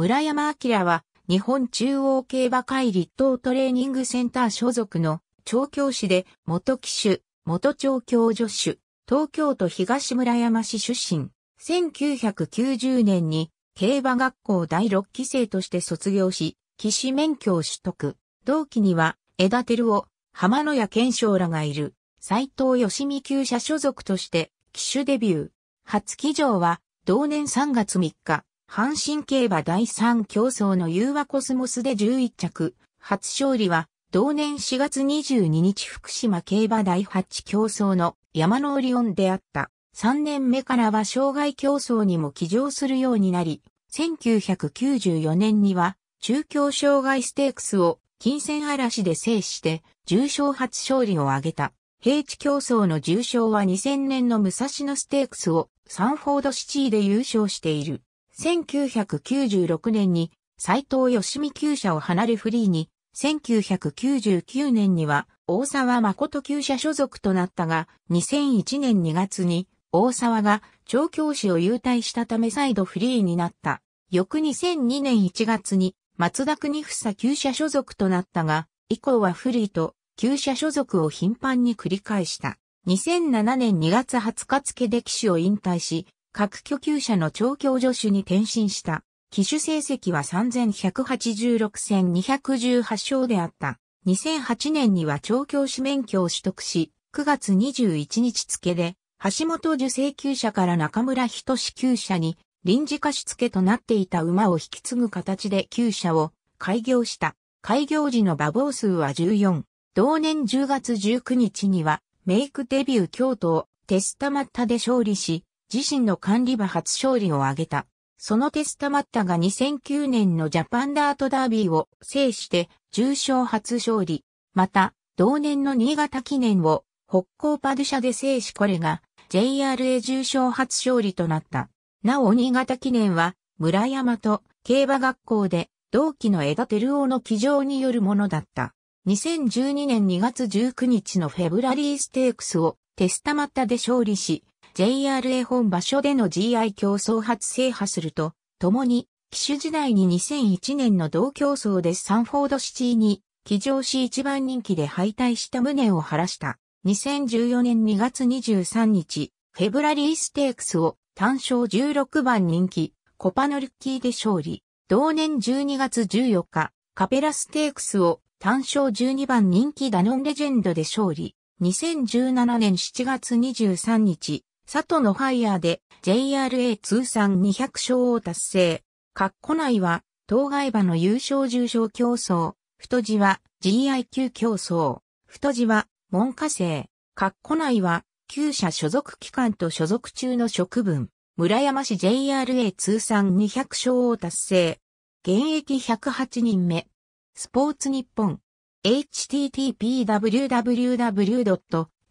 村山明は日本中央競馬会立東トレーニングセンター所属の調教師で元騎手、元調教助手、東京都東村山市出身。1990年に競馬学校第6期生として卒業し、騎士免許を取得。同期には枝照を浜野屋健章らがいる、斎藤義美厩舎所属として騎手デビュー。初騎乗は同年3月3日、阪神競馬第3競争のユーワコスモスで11着、初勝利は、同年4月22日福島競馬第8競争の山のオリオンであった。3年目からは障害競争にも騎乗するようになり、1994年には中京障害ステークスを金銭嵐で制して重賞初勝利を挙げた。平地競争の重賞は2000年の武蔵野ステークスをサンフォードシティで優勝している。1996年に斎藤義美厩舎を離れフリーに、1999年には大沢誠厩舎所属となったが、2001年2月に大沢が調教師を優退したため再度フリーになった。翌2002年1月に松田国房厩舎所属となったが、以降はフリーと厩舎所属を頻繁に繰り返した。2007年2月20日付で騎士を引退し、各居級者の調教助手に転身した。機種成績は3186戦218勝であった。2008年には調教師免許を取得し、9月21日付で、橋本受精級者から中村人志級者に臨時貸付となっていた馬を引き継ぐ形で旧車を開業した。開業時の馬房数は14。同年10月19日にはメイクデビュー京都テスタマッタで勝利し、自身の管理馬初勝利を挙げた。そのテスタマッタが2009年のジャパンダートダービーを制して重賞初勝利。また、同年の新潟記念を北高パドゥシャで制しこれが JRA 重賞初勝利となった。なお新潟記念は村山と競馬学校で同期の枝照夫の騎乗によるものだった。2012年2月19日のフェブラリーステークスをテスタマッタで勝利し、JRA 本場所での GI 競争初制覇すると、共に、騎手時代に2001年の同競争でサンフォードシティに、騎乗し一番人気で敗退した旨を晴らした。2014年2月23日、フェブラリーステークスを単勝16番人気、コパノルッキーで勝利。同年12月14日、カペラステークスを単勝12番人気ダノンレジェンドで勝利。2017年7月23日、佐藤のファイヤーで JRA 通算200勝を達成。括弧内は、当該馬の優勝重賞競争、太字は GIQ 競争、太字は文科生、括弧内は、旧社所属機関と所属中の職分、村山市 JRA 通算200勝を達成。現役108人目。スポーツ日本。h t t p w w w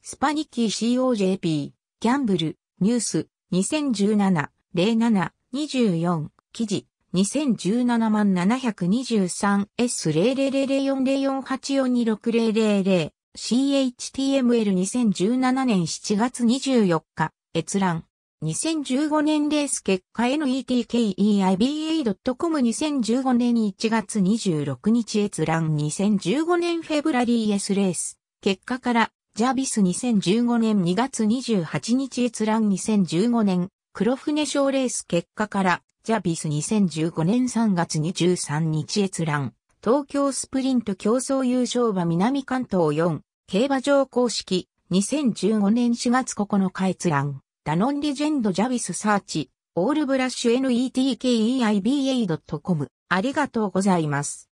s p a n i k y c o j p ギャンブル、ニュース、2017、07、24、記事、2017万 723S0004084260000 4、CHTML2017 年7月24日、閲覧。2015年レース結果 netkeiba.com2015 年1月26日閲覧2015年フェブラリー S レース結果からジャビス2015年2月28日閲覧2015年、黒船賞レース結果から、ジャビス2015年3月23日閲覧、東京スプリント競争優勝馬南関東4、競馬場公式、2015年4月9日閲覧、ダノンレジェンドジャビスサーチ、オールブラッシュ NETKEIBA.com ありがとうございます。